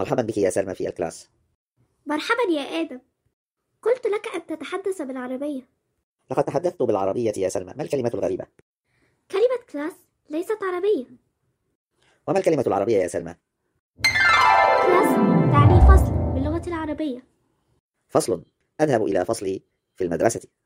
مرحبا بك يا سلمى في الكلاس مرحبا يا آدم قلت لك أن تتحدث بالعربية لقد تحدثت بالعربية يا سلمى ما الكلمة الغريبة؟ كلمة كلاس ليست عربية وما الكلمة العربية يا سلمى؟ كلاس تعني فصل باللغة العربية فصل أذهب إلى فصلي في المدرسة